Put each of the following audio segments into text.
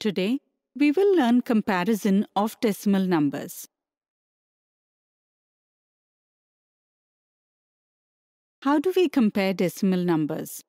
Today, we will learn comparison of decimal numbers. How do we compare decimal numbers?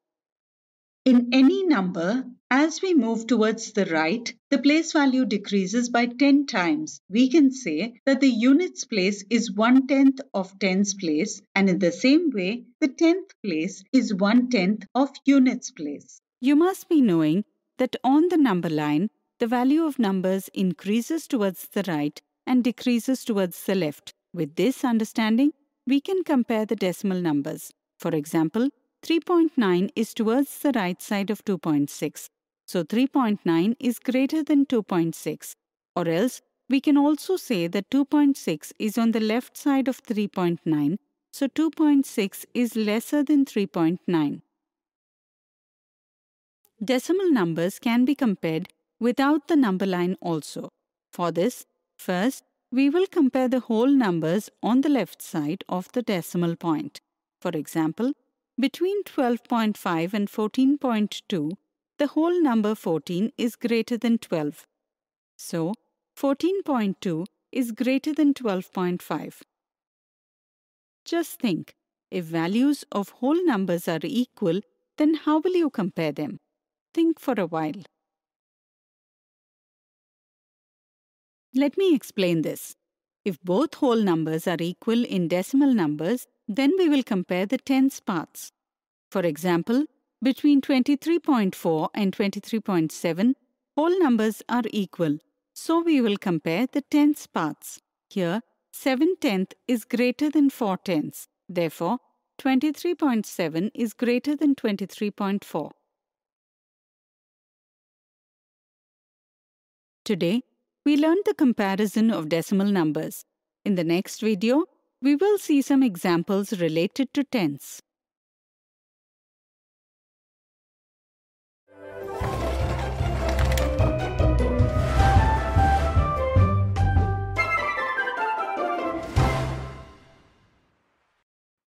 In any number, as we move towards the right, the place value decreases by 10 times. We can say that the unit's place is 1 tenth of tens place, and in the same way, the tenth place is 1 tenth of unit's place. You must be knowing that on the number line, the value of numbers increases towards the right and decreases towards the left. With this understanding, we can compare the decimal numbers. For example, 3.9 is towards the right side of 2.6. So 3.9 is greater than 2.6. Or else, we can also say that 2.6 is on the left side of 3.9. So 2.6 is lesser than 3.9. Decimal numbers can be compared without the number line also. For this, first we will compare the whole numbers on the left side of the decimal point. For example, between 12.5 and 14.2, the whole number 14 is greater than 12. So, 14.2 is greater than 12.5. Just think, if values of whole numbers are equal, then how will you compare them? Think for a while. Let me explain this. If both whole numbers are equal in decimal numbers, then we will compare the tens parts. For example, between 23.4 and 23.7, whole numbers are equal, so we will compare the tens parts. Here, 7 tenth is greater than 4 tenths. Therefore, 23.7 is greater than 23.4. Today, we learned the comparison of decimal numbers. In the next video, we will see some examples related to tens.